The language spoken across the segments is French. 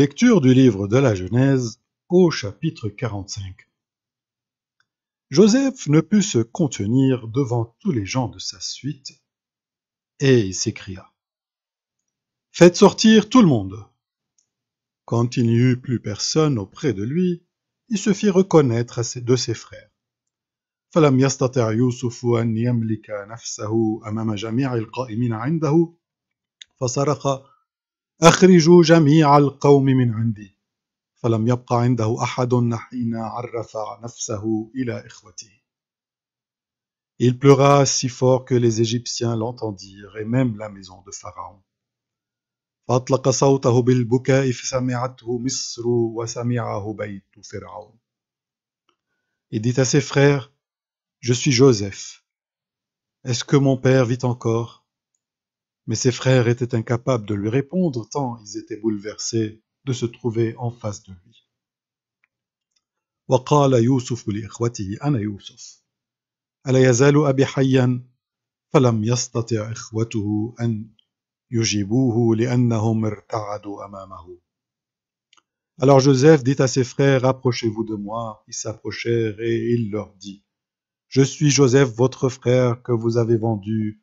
Lecture du livre de la Genèse au chapitre 45. Joseph ne put se contenir devant tous les gens de sa suite, et il s'écria. Faites sortir tout le monde. Quand il n'y eut plus personne auprès de lui, il se fit reconnaître à de ses frères. Il pleura si fort que les Égyptiens l'entendirent et même la maison de Pharaon. Il dit à ses frères, Je suis Joseph. Est-ce que mon père vit encore mais ses frères étaient incapables de lui répondre tant ils étaient bouleversés de se trouver en face de lui. Alors Joseph dit à ses frères, Approchez-vous de moi. Ils s'approchèrent et il leur dit, Je suis Joseph, votre frère, que vous avez vendu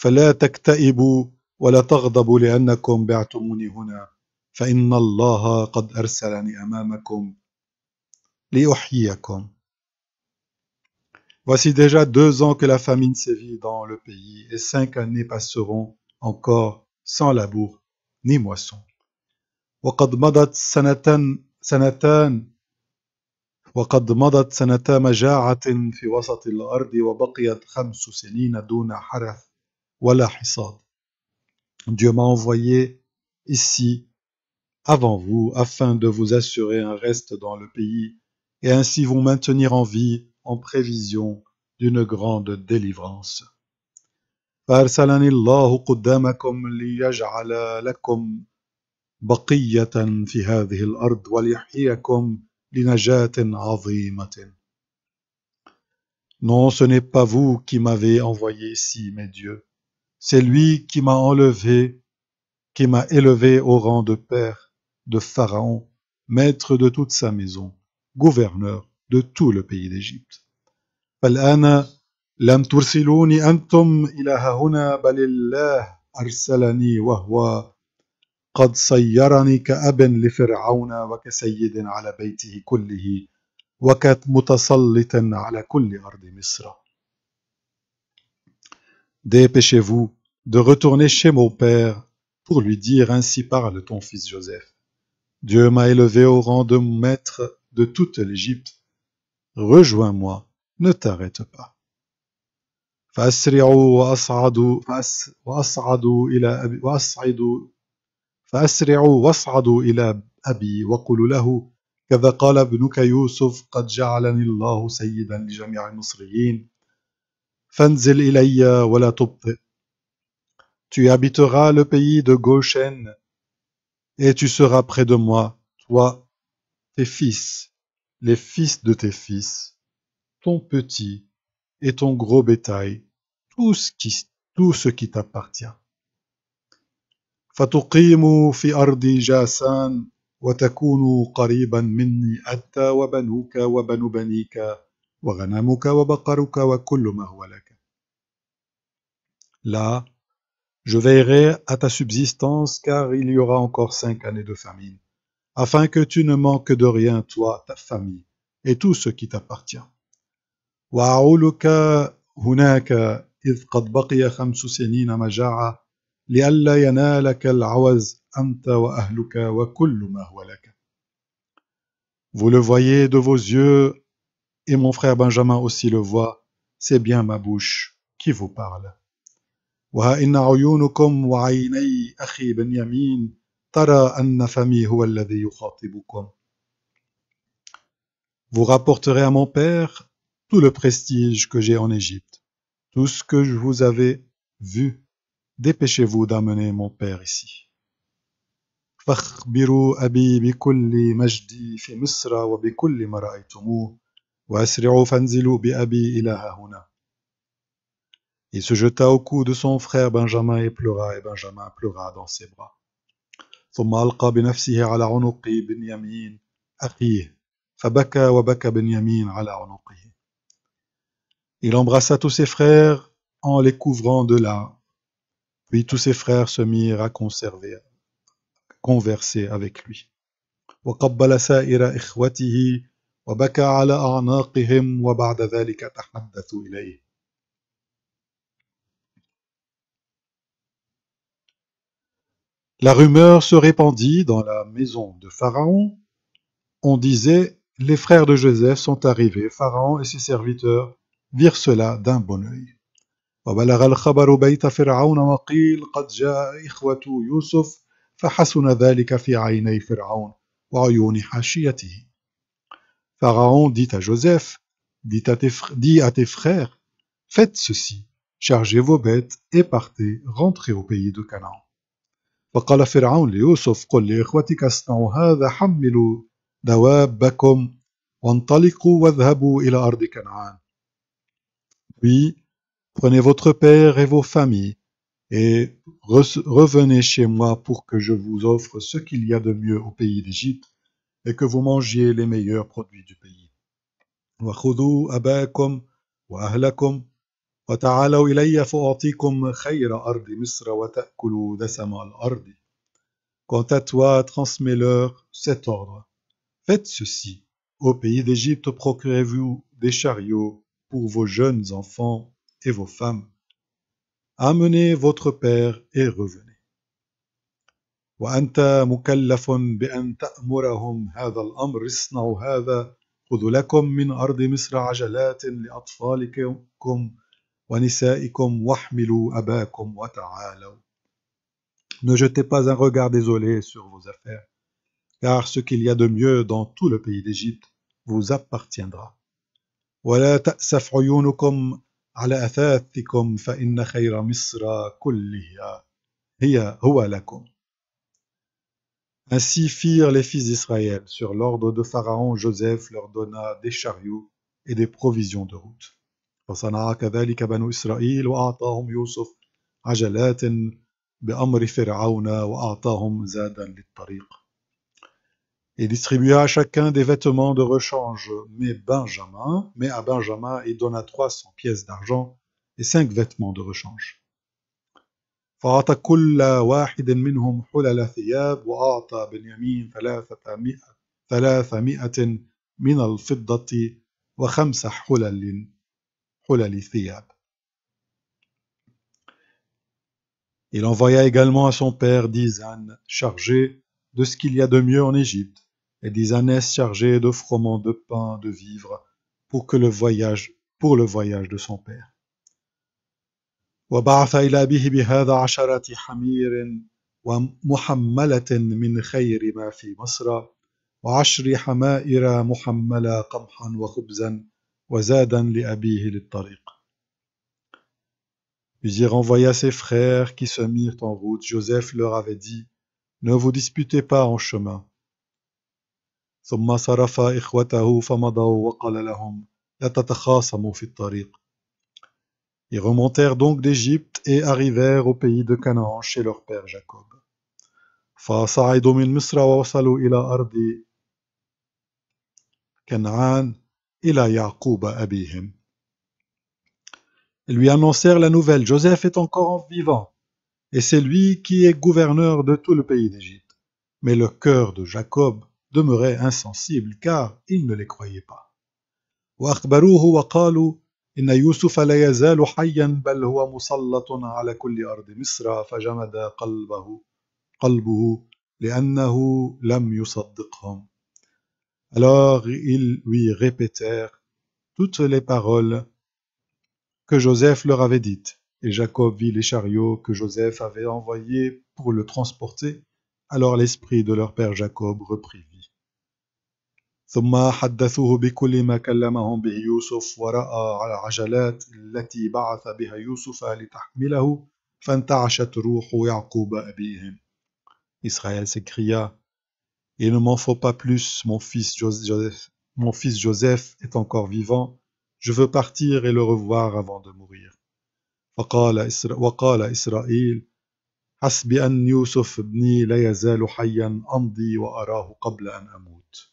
فلا تكتئبوا ولا تغضبوا لأنكم بعتموني هنا فإن الله قد أرسلني أمامكم لأحييكم Voici déjà deux ans que la famine sévit dans le pays, et cinq années passeront encore sans labour ni moisson. وقد مضت سنتان سنتان وقد مضت سنتان مجاعة في وسط الأرض وبقيت خمس سنين دون حرث Dieu m'a envoyé ici avant vous afin de vous assurer un reste dans le pays et ainsi vous maintenir en vie en prévision d'une grande délivrance. Non, ce n'est pas vous qui m'avez envoyé ici, mes dieux. C'est qui m'a enlevé, qui m'a élevé au rang de père de Pharaon, maître de toute sa maison, gouverneur de tout le pays d'Égypte. « Pas l'âne, l'âme, t'oursilouni, entoum, balillah, arselani, wa hua, qad sayyarani ka abin li fir'auna, wa ka sayyidin ala baytihi kullihi, wa mutasallitan ala kulli ardi misra » Dépêchez-vous de retourner chez mon père pour lui dire ainsi parle ton fils Joseph. Dieu m'a élevé au rang de maître de toute l'Égypte. Rejoins-moi, ne t'arrête pas. فأسرعوا واصعدوا إلى أبي وقولوا له كذا قال ابنك يوسف قد جعلني الله سيدا لجميع المصريين Fanzel Ilaiya Wallatoubre. Tu habiteras le pays de Goshen et tu seras près de moi, toi, tes fils, les fils de tes fils, ton petit et ton gros bétail, tout ce qui tout ce qui t'appartient. Fatoukimu fi ardijasan wa ta kunu qariban minni atta wa benuka wa bnu banika wa ganmuka wa bqruka wa kullu ma hula Là, je veillerai à ta subsistance, car il y aura encore cinq années de famine, afin que tu ne manques de rien, toi, ta famille, et tout ce qui t'appartient. Vous le voyez de vos yeux, et mon frère Benjamin aussi le voit, c'est bien ma bouche qui vous parle. وها إن عيونكم وعيني أخي بنيامين ترى أن فمي هو الذي يخاطبكم Vous rapporterez à mon père tout le prestige que j'ai en Égypte, tout ce que je vous avais vu. Dépêchez-vous d'amener mon père ici. فاخبروا أبي بكل مجدي في مصر وبكل ما رأيتموه وأسرعوا فانزلوا بأبي إلى هنا il se jeta au cou de son frère Benjamin et pleura, et Benjamin pleura dans ses bras. Il embrassa tous ses frères en les couvrant de larmes. Puis tous ses frères se mirent à conserver, converser avec lui. وقبل سائر إخوته وبكى على أعناقهم وبعد ذلك تحدثوا إليه. La rumeur se répandit dans la maison de Pharaon. On disait Les frères de Joseph sont arrivés, Pharaon et ses serviteurs virent cela d'un bon œil. Pharaon dit à Joseph, dit dis à tes frères, faites ceci, chargez vos bêtes et partez, rentrez au pays de Canaan. Puis, prenez votre père et vos familles et revenez chez moi pour que je vous offre ce qu'il y a de mieux au pays d'Égypte et que vous mangiez les meilleurs produits du pays. وتعالوا إلي فأعطيكم خير أرض مصر وتأكلوا دسم الأرض. Quant à toi, transmets-leur cet ordre. Faites ceci. Au pays d'Égypte, procurez-vous des chariots pour vos jeunes enfants et vos femmes. Amenez votre père et revenez. وأنت مكلف بأن تأمرهم هذا الأمر اصنعوا هذا خذوا لكم من أرض مصر عجلات لأطفالكم Ne jetez pas un regard désolé sur vos affaires, car ce qu'il y a de mieux dans tout le pays d'Égypte vous appartiendra. Ainsi firent les fils d'Israël. Sur l'ordre de Pharaon, Joseph leur donna des chariots et des provisions de route. فصنع كذلك بنو إسرائيل وأعطاهم يوسف عجلات بأمر فرعون وأعطاهم زادا للطريق. Il distribua à chacun des vêtements de rechange, mais Benjamin, mais à Benjamin, il donna 300 pièces d'argent et 5 vêtements de rechange. فأعطى كل واحد منهم حلل ثياب وأعطى بنيامين ثلاثمائة من الفضة وخمس حلل Il envoya également à son père dix ânes chargés de ce qu'il y a de mieux en Égypte, et dix ânesses chargées de froment, de pain, de vivres, pour que le voyage, pour le voyage de son père. وبعث إلى أبيه بهذا عشرة حمير ومحملة من خير ما في مصر وعشر حمائر محملة قمحا وخبزا وزادا لأبيه للطريق. Puis il renvoya ses frères qui se mirent en route. Joseph leur avait dit, Ne vous disputez pas en chemin. Ils remontèrent donc d'Égypte et arrivèrent au pays de Canaan chez leur père Jacob. فصعدوا من مصر ووصلوا إلى أرض كنعان إلى يعقوب أبيهم Ils lui annoncèrent la nouvelle, Joseph est encore en vivant, et c'est lui qui est gouverneur de tout le pays d'Égypte. Mais le cœur de Jacob demeurait insensible, car il ne les croyait pas. وأخبروه وقالوا إن يوسف لا يزال حيا بل هو مسلط على كل أرض مصر فجمد قلبه قلبه لأنه لم يصدقهم alors ils lui répétèrent toutes les paroles que Joseph leur avait dites, et Jacob vit les chariots que Joseph avait envoyés pour le transporter. Alors l'esprit de leur père Jacob reprit vie. Israël s'écria il ne m'en faut pas plus, mon fils Joseph. Mon fils Joseph est encore vivant. Je veux partir et le revoir avant de mourir. وقال إسرائيل حسبي أن يوسف ابني لا يزال حيا أمضي وأراه قبل أن أموت